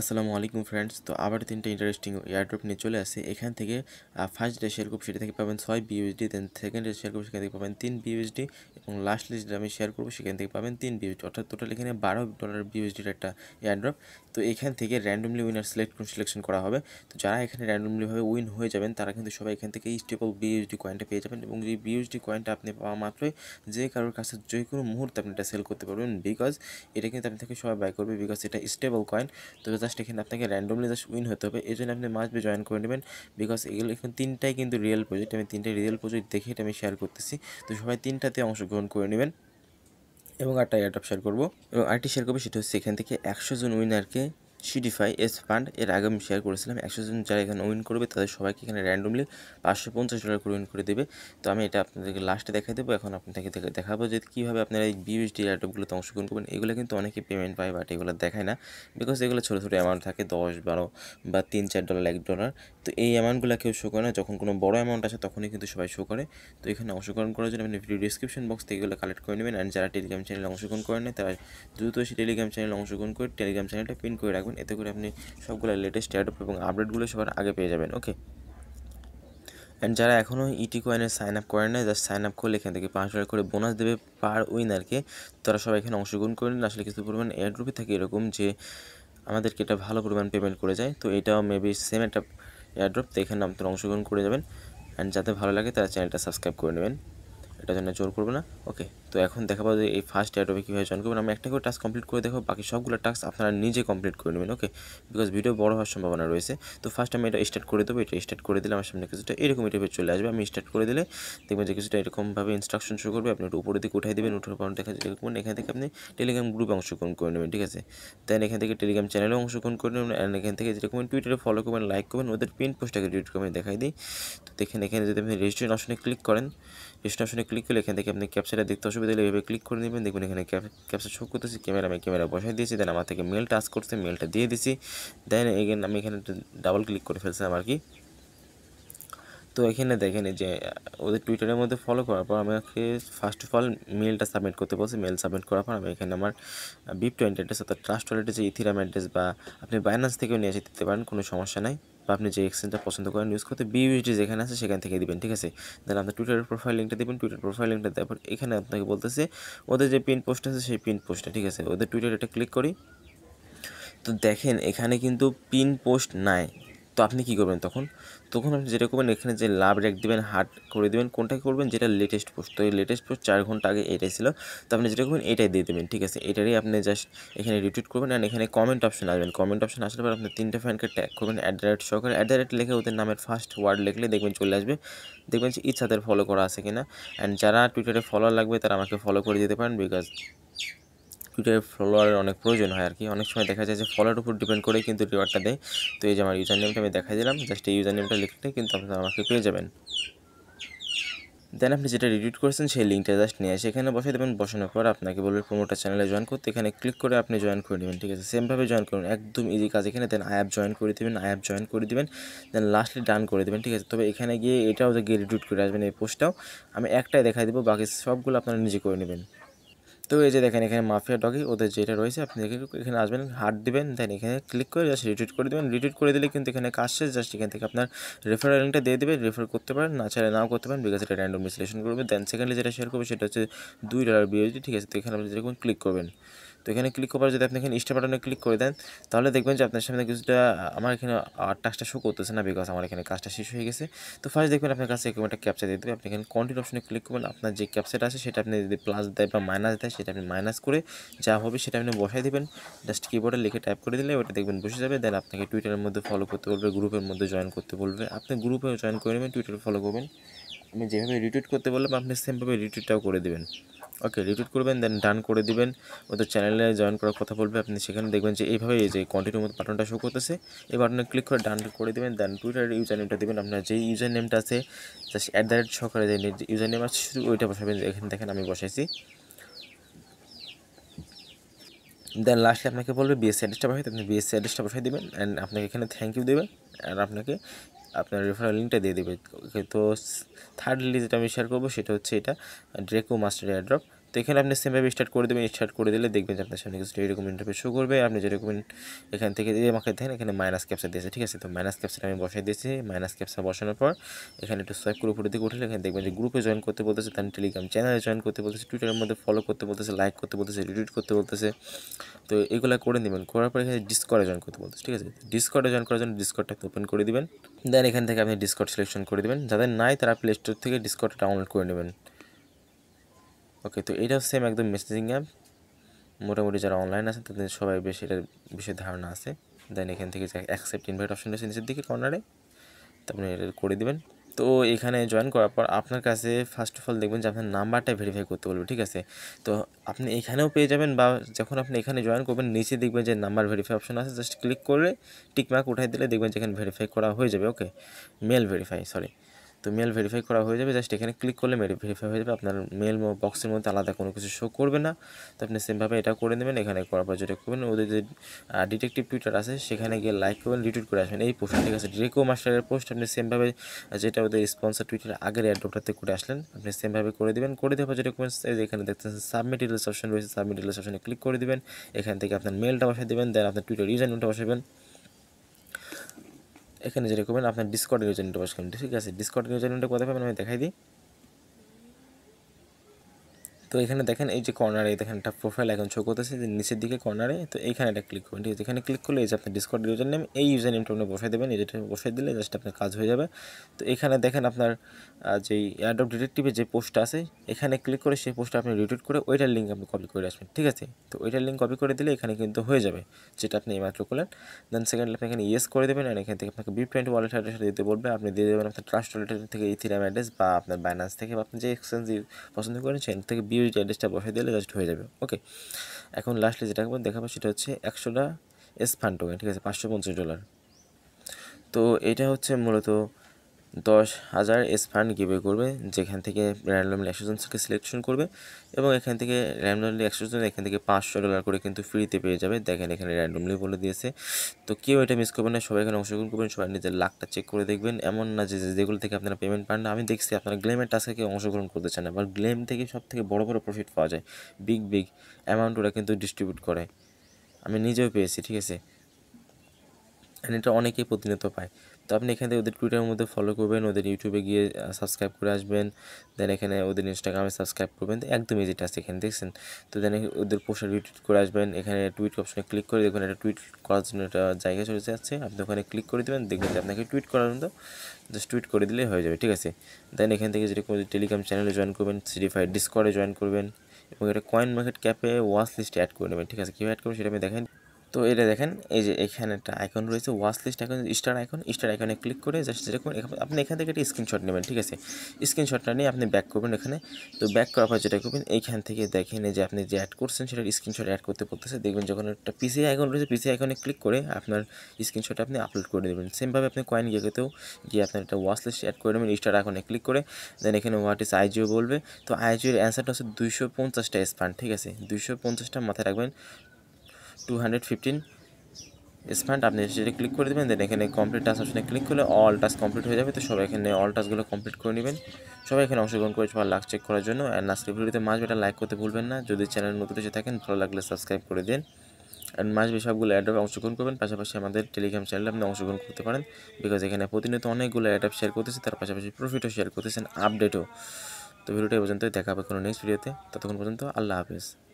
আসসালামু আলাইকুম ফ্রেন্ডস তো আবার তিনটা ইন্টারেস্টিং এয়ারড্রপ নিয়ে চলে আসে এখান থেকে ফার্স্ট ডে শেয়ার করব সেটা থেকে পাবেন ছয় BUSD then second day share করব সেখান থেকে পাবেন তিন বিউএসডি এবং লাস্ট লিস্ট আমি শেয়ার করব সেখান থেকে পাবেন তিন বিউএসডি অর্থাৎ টোটাল এখানে বারো ডলার বিউএসডির একটা এয়ারড্রপ তো এখান থেকে র্যান্ডমলি উইনার সিলেক্ট সিলেকশন করা হবে তো যারা এখানে র্যান্ডমলিভাবে উইন হয়ে যাবেন তারা কিন্তু সবাই এখান থেকে এই স্টেপল বিউএসডি কয়েনটা পেয়ে যাবেন এবং এই বিউএসডি কয়েনটা আপনি পাওয়া মাত্রই যে কারোর কাছে যে কোনো মুহূর্তে আপনি এটা সেল করতে পারবেন বিকজ এটা কিন্তু আপনি থেকে সবাই বাই করবে বিকজ এটা স্টেবল কয়েন তো জাস্ট এখানে আপনাকে র্যান্ডমলি জাস্ট উইন হতে হবে এই জন্য আপনি মাস্ট বি জয়েন করে নেবেন বিকজ এগুলো এখন তিনটাই কিন্তু রিয়েল প্রজেক্ট আমি তিনটে রিয়েল প্রজেক্ট দেখে এটা আমি শেয়ার করতেছি তো সবাই তিনটাতে অংশগ্রহণ করে নেবেন এবং আরটা এয়ারটপ শেয়ার করবো এবং আরটি শেয়ার করবো সেটা হচ্ছে এখান থেকে একশো জন উইনারকে সিডিফাই এস ফান্ড এর আগে আমি শেয়ার করেছিলাম একশো জন যারা এখানে উইন করবে তাদের সবাইকে এখানে র্যান্ডমলি পাঁচশো পঞ্চাশ ডলার করে উইন করে দেবে তো আমি এটা আপনাদেরকে লাস্টে দেখাই দেবো এখন আপনাদেরকে দেখাবো যে কীভাবে আপনারা এই বিএসডি ল্যাপটপগুলোতে অংশগ্রহণ করবেন এগুলো কিন্তু অনেকে পেমেন্ট পায় বাট এগুলো দেখায় না বিকজ এগুলো ছোটো ছোটো অ্যামাউন্ট থাকে দশ বারো বা তিন চার ডলার এক ডলার তো এই অ্যামাউন্টগুলো কেউ শো করে না যখন কোনো বড় অ্যামাউন্ট আসে তখনই কিন্তু সবাই শো করে তো এখানে অংশগ্রহণ করার জন্য আপনি ভিডিও ডিসক্রিপশন বক্স থেকে এগুলো কালেক্ট করে নেবেন আর যারা টেলিগ্রাম চ্যানেলে অংশগ্রহণ করেন না তারা দ্রুত সেই টেলিগ্রাম চ্যানেলে অংশগ্রহণ করে টেলিগ্রাম চ্যানেলটা পিন করে রাখবেন এতে করে আপনি সবগুলো লেটেস্ট অ্যাডপ এবং আপডেটগুলো সবার আগে পেয়ে যাবেন ওকে অ্যান্ড যারা এখনও ইটি কয়েনে সাইন আপ করেন না জাস্ট সাইন আপ করলে এখান থেকে পাঁচ ডলার করে বোনাস দেবে পার উইনারকে তারা সবাই এখানে অংশগ্রহণ করেন আসলে কিছু পরিমাণ এয়ারড্রপে থাকে এরকম যে আমাদেরকে এটা ভালো পরিমাণ পেমেন্ট করে যায় তো এটাও মেবি সেম একটা এয়ারড্রপ তো এখানে আপনারা অংশগ্রহণ করে যাবেন অ্যান্ড যাতে ভালো লাগে তারা চ্যানেলটা সাবস্ক্রাইব করে নেবেন এটার জন্য জোর করবো না ওকে তো এখন দেখাবো যে এই ফার্স্ট অ্যাডোবে কীভাবে জয়েন করবেন আমি একটা করে টাস্ক কমপ্লিট করে দেখো বাকি সবগুলো টাস্ক আপনারা নিজে কমপ্লিট করে নেবেন ওকে বিকজ ভিডিও বড় হওয়ার সম্ভাবনা রয়েছে তো ফার্স্ট আমি এটা স্টার্ট করে দেবো এটা স্টার্ট করে দিলে আমার সামনে কিছুটা এরকম এটাভাবে চলে আসবে আমি স্টার্ট করে দিলে দেখবেন যে কিছুটা এরকমভাবে ইনস্ট্রাকশন শুরু করবে আপনি একটু উপরে দিকে উঠাই দেবেন উঠার পর দেখা যায় এরকম এখান থেকে আপনি টেলিগ্রাম গ্রুপে অংশগ্রহণ করে নেবেন ঠিক আছে দেন এখান থেকে টেলিগ্রাম চ্যানেলেও অংশগ্রহণ করে নেবেন অ্যান্ড এখান থেকে যেরকম টুইটারে ফলো করবেন লাইক করবেন ওদের পিন পোস্টটাকে রিড করবেন দেখাই দিই তো দেখেন এখানে যদি আপনি রেজিস্ট্রেশন অপশনে ক্লিক করেন কৃষ্ণ অপশনে ক্লিক করলে এখান থেকে আপনি ক্যাপচারটা দেখতে অসুবিধা হলে এভাবে ক্লিক করে নেবেন দেখুন এখানে ক্যাপচার শো করতেছি ক্যামেরা আমি ক্যামেরা বসাই দিয়েছি দেন আমার থেকে মেল টাচ করছে মেলটা দিয়ে দিছি দেন এখানে আমি এখানে ডাবল ক্লিক করে ফেলছিলাম আর কি তো এখানে দেখেন যে ওদের টুইটারের মধ্যে ফলো করার পর আমাকে ফার্স্ট অফ অল মেলটা সাবমিট করতে বলছে মেল সাবমিট করার পর আমি এখানে আমার বিপ টোয়েন্টি অ্যাড্রেস অর্থাৎ ট্রাস্ট ওয়ালেটে যে ইথিরাম অ্যাড্রেস বা আপনি বাইনান্স থেকেও নিয়ে এসে দিতে পারেন কোনো সমস্যা নাই বা আপনি যে এক্সচেঞ্জটা পছন্দ করেন ইউজ করতে বিউএসডি যেখানে আছে সেখান থেকে দিবেন ঠিক আছে তাহলে আপনার টুইটারের প্রোফাইল লিঙ্কটা দেবেন টুইটার প্রোফাইল লিঙ্কটা দেওয়ার এখানে আপনাকে বলতেছে ওদের যে পিন পোস্ট আছে সেই পিন পোস্টটা ঠিক আছে ওদের টুইটার এটা ক্লিক করি তো দেখেন এখানে কিন্তু পিন পোস্ট নাই তো আপনি কি করবেন তখন তখন আপনি যেটা করবেন এখানে যে লাভ র্যাক দেবেন হার্ট করে দেবেন কোনটা করবেন যেটা লেটেস্ট পোস্ট তো এই লেটেস্ট পোস্ট চার ঘন্টা আগে এটাই ছিল তো আপনি যেটা করবেন এটাই দিয়ে দেবেন ঠিক আছে এটারই আপনি জাস্ট এখানে রিটুইট করবেন অ্যান্ড এখানে কমেন্ট অপশন আসবেন কমেন্ট অপশন আসলে পর আপনি তিনটা ফ্যানকে ট্যাগ করবেন অ্যাট দ্য রেট সহকারে অ্যাট দ্য রেট লেখে ওদের নামের ফার্স্ট ওয়ার্ড লিখলে দেখবেন চলে আসবে দেখবেন যে ইচ্ছাদের ফলো করা আছে কিনা অ্যান্ড যারা টুইটারে ফলো লাগবে তারা আমাকে ফলো করে দিতে পারেন বিকজ টুইটারে ফলোয়ারের অনেক প্রয়োজন হয় আর কি অনেক সময় দেখা যায় যে ফলোয়ার উপর ডিপেন্ড করে কিন্তু রিওয়ার্ডটা দেয় তো এই যে আমার ইউজার নেমটা আমি দেখা দিলাম জাস্ট এই ইউজার নেমটা লিখলে কিন্তু আপনারা আমাকে পেয়ে যাবেন দেন আপনি যেটা রিডিট করেছেন সেই লিঙ্কটা জাস্ট নিয়ে আসে এখানে বসে দেবেন বসানোর পর আপনাকে বলবে প্রোমোটার চ্যানেলে জয়েন করতে এখানে ক্লিক করে আপনি জয়েন করে নেবেন ঠিক আছে সেমভাবে জয়েন করুন একদম ইজি কাজ এখানে দেন অ্যাপ জয়েন করে দেবেন অ্যাপ জয়েন করে দেবেন দেন লাস্টলি ডান করে দেবেন ঠিক আছে তবে এখানে গিয়ে এটাও গিয়ে রিডিট করে আসবেন এই পোস্টটাও আমি একটাই দেখাই দেবো বাকি সবগুলো আপনারা নিজে করে নেবেন তো এই যে দেখেন এখানে মাফিয়া ডগি ওদের যেটা রয়েছে আপনি দেখে এখানে আসবেন হার্ট দিবেন দেন এখানে ক্লিক করে জাস্ট রিটুইট করে দেবেন রিটুইট করে দিলে কিন্তু এখানে কাজ শেষ জাস্ট এখান থেকে আপনার রেফারেল লিঙ্কটা দিয়ে দেবে রেফার করতে পারেন না ছাড়া নাও করতে পারেন বিকাশ এটা র্যান্ডম বিশ্লেষণ করবে দেন সেকেন্ডলি যেটা শেয়ার করবে সেটা হচ্ছে দুই ডলার বিএসডি ঠিক আছে তো এখানে আপনি যেরকম ক্লিক করবেন তো এখানে ক্লিক করার যদি আপনি এখানে স্টার বাটনে ক্লিক করে দেন তাহলে দেখবেন যে আপনার সামনে কিছুটা আমার এখানে টাস্কটা শো করতেছে না বিকজ আমার এখানে কাজটা শেষ হয়ে গেছে তো ফার্স্ট দেখবেন আপনার কাছে এরকম একটা ক্যাপচার দিয়ে দেবে আপনি এখানে কন্টিনিউ অপশনে ক্লিক করবেন আপনার যে ক্যাপচার আছে সেটা আপনি যদি প্লাস দেয় বা মাইনাস দেয় সেটা আপনি মাইনাস করে যা হবে সেটা আপনি বসাই দেবেন জাস্ট কিবোর্ডে লিখে টাইপ করে দিলে ওটা দেখবেন বসে যাবে দেন আপনাকে টুইটারের মধ্যে ফলো করতে বলবে গ্রুপের মধ্যে জয়েন করতে বলবে আপনি গ্রুপে জয়েন করে নেবেন টুইটারে ফলো করবেন আপনি যেভাবে রিটুইট করতে বললাম আপনি সেমভাবে রিটুইটটাও করে দেবেন ওকে রিপিট করবেন দেন ডান করে দিবেন ওদের চ্যানেলে জয়েন করার কথা বলবে আপনি সেখানে দেখবেন যে এইভাবে এই যে কন্টিনিউ মতো বাটনটা শো করতেছে এই বাটনে ক্লিক করে ডান করে দেবেন দেন টুইটার ইউজার নেমটা দেবেন আপনার যেই ইউজার নেমটা আছে জাস্ট অ্যাট দ্য রেট সকালে ইউজার নেম আছে শুধু ওইটা বসাবেন এখানে দেখেন আমি বসাইছি দেন লাস্টে আপনাকে বলবে বিএসসি অ্যাড্রেসটা বসাই আপনি বিএসসি অ্যাড্রেসটা বসাই দেবেন অ্যান্ড আপনাকে এখানে থ্যাংক ইউ দেবেন আর আপনাকে আপনার রেফারেল লিঙ্কটা দিয়ে দেবে তো থার্ড লিস্ট যেটা আমি শেয়ার করবো সেটা হচ্ছে এটা ড্রেকো মাস্টার ড্রপ তো এখানে আপনি সেমভাবে স্টার্ট করে দেবেন স্টার্ট করে দিলে দেখবেন যে আপনার সামনে কিছু এরকম ইন্টারভিউ শো করবে আপনি যেরকম এখান থেকে আমাকে দেখেন এখানে মাইনাস ক্যাপসা দিয়েছে ঠিক আছে তো মাইনাস ক্যাপসা আমি বসাই দিয়েছি মাইনাস ক্যাপসা বসানোর পর এখানে একটু সোয়াইপ করে উপরে দিকে উঠলে এখানে দেখবেন যে গ্রুপে জয়েন করতে বলতেছে তার টেলিগ্রাম চ্যানেলে জয়েন করতে বলতেছে টুইটারের মধ্যে ফলো করতে বলতেছে লাইক করতে বলতেছে রিটুইট করতে বলতেছে তো এগুলো করে নেবেন করার পর এখানে ডিসকর্ডে জয়েন করতে বলতেছে ঠিক আছে ডিসকর্ডে জয়েন করার জন্য ডিসকর্ডটাকে ওপেন করে দিবেন দেন এখান থেকে আপনি ডিসকর্ড সিলেকশন করে দেবেন যাদের নাই তারা প্লে স্টোর থেকে ডিসকর্ড ডাউনলোড করে নেবেন ওকে তো এটাও সেম একদম মেসেজিং অ্যাপ মোটামুটি যারা অনলাইন আছে তাদের সবাই বেশ এটার বিষয়ে ধারণা আছে দেন এখান থেকে অ্যাকসেপ্ট ইনভাইট অপশন রয়েছে নিচের দিকে কর্নারে তো আপনি এটা করে দেবেন তো এখানে জয়েন করার পর আপনার কাছে ফার্স্ট অফ অল দেখবেন যে আপনার নাম্বারটা ভেরিফাই করতে বলবে ঠিক আছে তো আপনি এখানেও পেয়ে যাবেন বা যখন আপনি এখানে জয়েন করবেন নিচে দেখবেন যে নাম্বার ভেরিফাই অপশন আছে জাস্ট ক্লিক করে টিকমার্ক উঠাই দিলে দেখবেন যে এখানে ভেরিফাই করা হয়ে যাবে ওকে মেল ভেরিফাই সরি তো মেল ভেরিফাই করা হয়ে যাবে জাস্ট এখানে ক্লিক করলে মেল ভেরিফাই হয়ে যাবে আপনার মেল বক্সের মধ্যে আলাদা কোনো কিছু শো করবে না তো আপনি সেমভাবে এটা করে নেবেন এখানে করার পর যেটা করবেন ওদের যে ডিটেকটিভ টুইটার আছে সেখানে গিয়ে লাইক করবেন রিটুইট করে আসবেন এই পোস্ট ঠিক আছে ডিরেকো মাস্টারের পোস্ট আপনি সেমভাবে যেটা ওদের স্পন্সার টুইটার আগের অ্যাড্রপটাতে করে আসলেন আপনি সেমভাবে করে দেবেন করে দেওয়ার পর যেটা করবেন এখানে দেখতেছেন সাবমিট রিলেস অপশন রয়েছে সাবমিট রিলেস অপশনে ক্লিক করে দেবেন এখান থেকে আপনার মেলটা বসে দেবেন দেন আপনার টুইটার ইউজার নেমটা বসাবেন এখানে যেটা করবেন আপনার ডিসকর্ড বাস করেন ঠিক আছে ডিসকর্ড ইউজার নেটওয়ার্ক কোথায় পাবেন আমি দেখাই দিই তো এখানে দেখেন এই যে কর্নারে দেখেন একটা প্রোফাইল এখন শো করতেছে যে নিচের দিকে কর্নারে তো এখানে একটা ক্লিক করবেন ঠিক আছে এখানে ক্লিক করলে এই যে আপনি ডিসকর্ড ইউজার নেম এই ইউজার নেমটা আপনি বসাই দেবেন এই বসাই দিলে জাস্ট আপনার কাজ হয়ে যাবে তো এখানে দেখেন আপনার যেই অ্যাডপ ডিটেকটিভের যে পোস্টটা আছে এখানে ক্লিক করে সেই পোস্টটা আপনি রিটুইট করে ওইটার লিঙ্ক আপনি কপি করে আসবেন ঠিক আছে তো ওইটার লিঙ্ক কপি করে দিলে এখানে কিন্তু হয়ে যাবে যেটা আপনি এইমাত্র করলেন দেন সেকেন্ড আপনি এখানে ইয়েস করে দেবেন আর এখান থেকে আপনাকে বি প্রিন্ট ওয়ালেট অ্যাড্রেস দিতে বলবে আপনি দিয়ে দেবেন আপনার ট্রাস্ট ওয়ালেটের থেকে ইথিরাম e অ্যাড্রেস বা আপনার ব্যানান্স থেকে বা আপনি যে এক্সচেঞ্জ পছন্দ করেন সেখান থেকে বি ডিউরিট অ্যাড্রেসটা বসাই দিলে জাস্ট হয়ে যাবে ওকে এখন লাস্টলি যেটা দেখাবো সেটা হচ্ছে একশোটা এস ফান্ড টোকেন ঠিক আছে পাঁচশো পঞ্চাশ ডলার তো এটা হচ্ছে মূলত দশ হাজার এস ফান্ড করবে যেখান থেকে র্যান্ডমলি একশো জনকে সিলেকশন করবে এবং এখান থেকে র্যান্ডমলি একশো জন এখান থেকে পাঁচশো ডলার করে কিন্তু ফ্রিতে পেয়ে যাবে দেখেন এখানে র্যান্ডমলি বলে দিয়েছে তো কেউ এটা মিস করবেন না সবাই এখানে অংশগ্রহণ করবেন সবাই নিজের লাখটা চেক করে দেখবেন এমন না যে যেগুলো থেকে আপনারা পেমেন্ট পান না আমি দেখছি আপনারা গ্লেমের টাস্কে অংশগ্রহণ করতে চান না গ্লেম থেকে সব থেকে বড় বড় প্রফিট পাওয়া যায় বিগ বিগ অ্যামাউন্ট ওরা কিন্তু ডিস্ট্রিবিউট করে আমি নিজেও পেয়েছি ঠিক আছে এটা অনেকেই প্রতিনিয়ত পায় তো আপনি এখান থেকে ওদের টুইটারের মধ্যে ফলো করবেন ওদের ইউটিউবে গিয়ে সাবস্ক্রাইব করে আসবেন দেন এখানে ওদের ইনস্টাগ্রামে সাবস্ক্রাইব করবেন তো একদম যেটা আছে এখানে দেখছেন তো দেন ওদের পোস্টার রিটুইট করে আসবেন এখানে টুইট অপশনে ক্লিক করে দেখুন একটা টুইট করার জন্য একটা জায়গা চলে যাচ্ছে আপনি ওখানে ক্লিক করে দেবেন দেখবেন যে আপনাকে টুইট করার মতো জাস্ট টুইট করে দিলে হয়ে যাবে ঠিক আছে দেন এখান থেকে যেরকম টেলিগ্রাম চ্যানেলে জয়েন করবেন সিডিফাইড ডিসকর্ডে জয়েন করবেন এবং এটা কয়েন মার্কেট ক্যাপে ওয়াচ লিস্টে অ্যাড করে নেবেন ঠিক আছে কীভাবে অ্যাড করবেন সেটা আমি দেখেন তো এটা দেখেন এই যে এখানে একটা আইকন রয়েছে watch list icon star icon star আইকনে ক্লিক করে জাস্ট যেরকম আপনি এখান থেকে একটা স্ক্রিনশট নেবেন ঠিক আছে স্ক্রিনশটটা নিয়ে আপনি ব্যাক করবেন এখানে তো ব্যাক করার পর যেটা করবেন এইখান থেকে দেখেন যে আপনি যে অ্যাড করছেন সেটা স্ক্রিনশট অ্যাড করতে করতেছে দেখবেন যখন একটা পিসি আইকন রয়েছে পিসি আইকনে ক্লিক করে আপনার স্ক্রিনশটটা আপনি আপলোড করে দেবেন সেমভাবে আপনি কয়েন গেকেতেও গিয়ে আপনার একটা ওয়াশ লিস্ট অ্যাড করে নেবেন স্টার আইকনে ক্লিক করে দেন এখানে হোয়াট ইস আইজিও বলবে তো আইজিওর অ্যান্সারটা হচ্ছে দুইশো পঞ্চাশটা স্পান ঠিক আছে দুইশো পঞ্চাশটা মাথায় রাখবেন টু হান্ড্রেড ফিফটিন স্মার্ট আপনি সেটা ক্লিক করে দেবেন দেন এখানে কমপ্লিট টাস্ক অপশানে ক্লিক করলে অল টাস্ক কমপ্লিট হয়ে যাবে তো সবাই এখানে অল টাস্কগুলো কমপ্লিট করে নেবেন সবাই এখানে অংশগ্রহণ করে সবার লাক চেক করার জন্য অ্যান্ড আজকে ভিডিওতে মাছ বেটা লাইক করতে ভুলবেন না যদি চ্যানেল নতুন এসে থাকেন ভালো লাগলে সাবস্ক্রাইব করে দিন অ্যান্ড মাছ সবগুলো অ্যাডপ অংশগ্রহণ করবেন পাশাপাশি আমাদের টেলিগ্রাম চ্যানেলে আপনি অংশগ্রহণ করতে পারেন বিকজ এখানে প্রতিনিয়ত অনেকগুলো অ্যাডপ শেয়ার করতেছে তার পাশাপাশি প্রফিটও শেয়ার করতেছেন আপডেটও তো ভিডিওটা পর্যন্ত দেখা হবে কোনো নেক্সট ভিডিওতে ততক্ষণ পর্যন্ত আল্লাহ হাফেজ